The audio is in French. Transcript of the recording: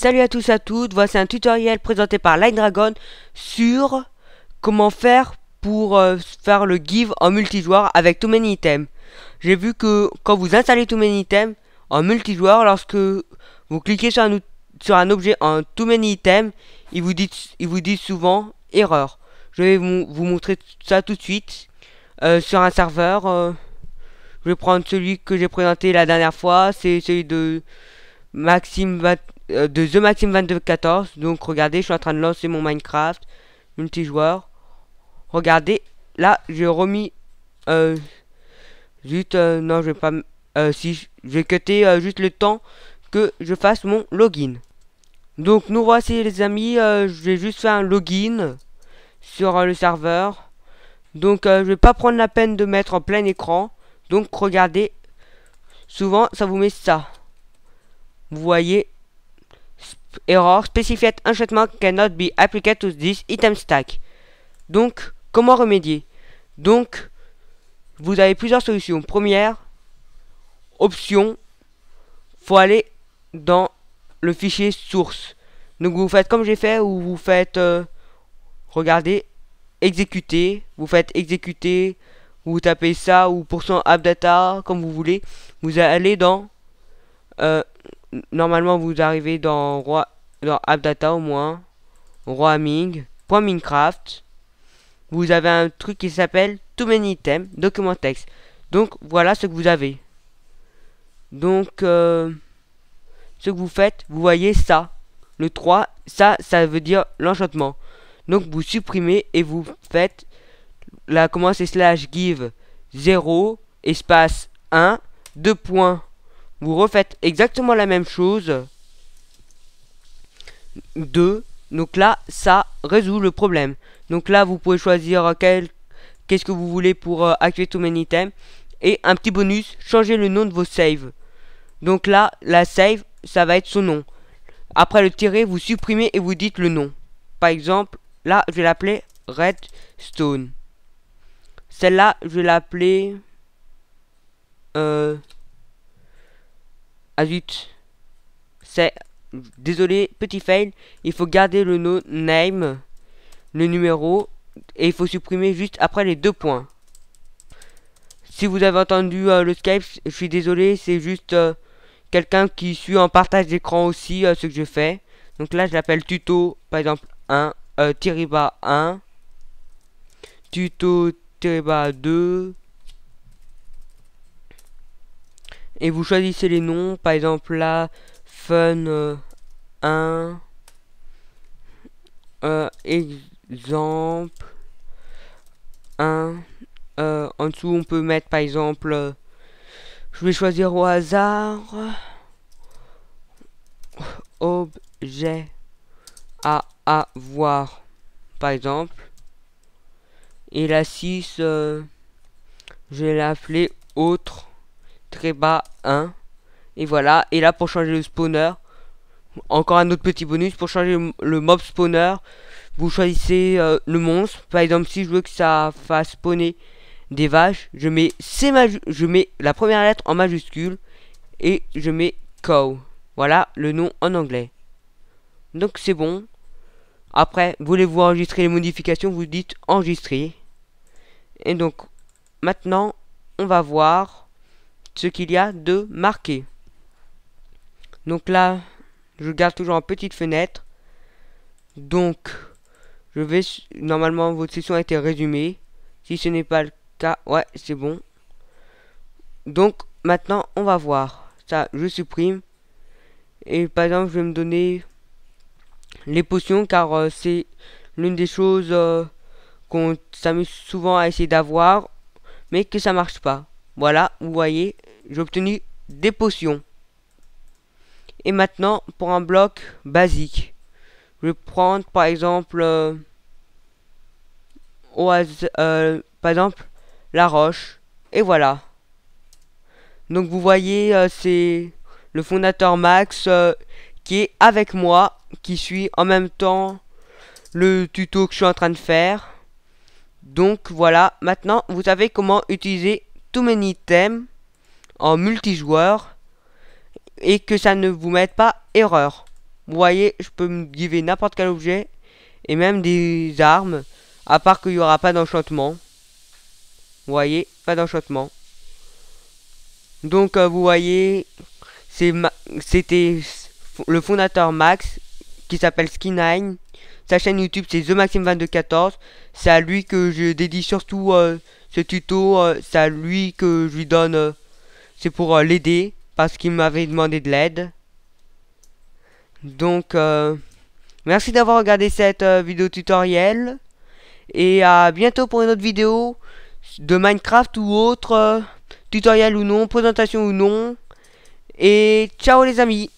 Salut à tous à toutes, voici un tutoriel présenté par Line Dragon sur comment faire pour euh, faire le give en multijoueur avec Too Many Items. J'ai vu que quand vous installez Too Many Items en multijoueur, lorsque vous cliquez sur un, objet en Too Many Items, il vous dit, il vous dit souvent erreur. Je vais vous, montrer ça tout de suite euh, sur un serveur. Euh. je vais prendre celui que j'ai présenté la dernière fois, c'est celui de Maxime euh, de The Maxim 2214. Donc regardez, je suis en train de lancer mon Minecraft multijoueur. Regardez, là j'ai remis euh, juste euh, non, je vais pas si je vais quitter juste le temps que je fasse mon login. Donc nous voici les amis, je vais juste faire un login sur le serveur. Donc je vais pas prendre la peine de mettre en plein écran. Donc regardez, souvent ça vous met ça. Vous voyez, erreur error specified enchantment cannot be applied to this item stack. Donc, comment remédier Donc, vous avez plusieurs solutions. Première option, faut aller dans le fichier source. Donc vous faites comme j'ai fait ou vous faites euh, regardez exécuter, vous faites exécuter, vous tapez ça ou pourcent app data comme vous voulez. Vous allez dans euh, normalement vous arrivez dans roi AppData au moins roaming point Minecraft vous avez un truc qui s'appelle too many items document text donc voilà ce que vous avez donc euh, ce que vous faites vous voyez ça le 3 ça ça veut dire l'enchantement donc vous supprimez et vous faites la commande c'est slash give 0 espace 1 2 points vous refaites exactement la même chose. Deux. Donc là, ça résout le problème. Donc là, vous pouvez choisir euh, quel qu'est-ce que vous voulez pour euh, activer tout mon item. Et un petit bonus, changer le nom de vos saves. Donc là, la save, ça va être son nom. Après le tirer, vous supprimez et vous dites le nom. Par exemple, là, je vais l'appeler Redstone. Celle-là, je vais l'appeler... Euh, ah zut. C'est... Désolé, petit fail. Il faut garder le nom, name, le numéro, et il faut supprimer juste après les deux points. Si vous avez entendu euh, le Skype, je suis désolé, c'est juste euh, quelqu'un qui suit en partage d'écran aussi euh, ce que je fais. Donc là, je l'appelle tuto, par exemple, 1, tiré 1, tuto, tiré bas 2, et vous choisissez les noms. Par exemple, là, fun 1, euh, euh, exemple 1. Euh, en dessous, on peut mettre par exemple, je vais choisir au hasard objet à avoir, par exemple. Et la 6, je vais l'appeler autre bas 1. Et voilà. Et là, pour changer le spawner, encore un autre petit bonus. Pour changer le, mob spawner, vous choisissez euh, le monstre. Par exemple, si je veux que ça fasse spawner des vaches, je mets, c'est c je mets la première lettre en majuscule. Et je mets cow. Voilà le nom en anglais. Donc c'est bon. Après, voulez-vous enregistrer les modifications Vous dites enregistrer. Et donc, maintenant, on va voir ce qu'il y a de marqué. Donc là, je garde toujours en petite fenêtre. Donc, je vais... Normalement, votre session a été résumée. Si ce n'est pas le cas, ouais, c'est bon. Donc, maintenant, on va voir. Ça, je supprime. Et par exemple, je vais me donner les potions, car euh, c'est l'une des choses euh, qu'on s'amuse souvent à essayer d'avoir, mais que ça marche pas. Voilà, vous voyez, j'ai obtenu des potions. Et maintenant, pour un bloc basique, je vais prendre par exemple, euh, euh, par exemple, la roche. Et voilà. Donc vous voyez, euh, c'est le fondateur Max qui est avec moi, qui suit en même temps le tuto que je suis en train de faire. Donc voilà, maintenant vous savez comment utiliser tous mes items en multijoueur et que ça ne vous mette pas erreur. Vous voyez, je peux me giver n'importe quel objet et même des armes, à part qu'il n'y aura pas d'enchantement. Vous voyez, pas d'enchantement. Donc euh, vous voyez, c'était le fondateur Max qui s'appelle Skin9 Sa chaîne YouTube c'est The 2214. C'est à lui que je dédie surtout euh, ce tuto. Euh, c'est à lui que je lui donne c'est pour euh, l'aider parce qu'il m'avait demandé de l'aide. Donc, euh, merci d'avoir regardé cette euh, vidéo tutoriel. Et à bientôt pour une autre vidéo de Minecraft ou autre. tutoriel ou non, présentation ou non. Et ciao les amis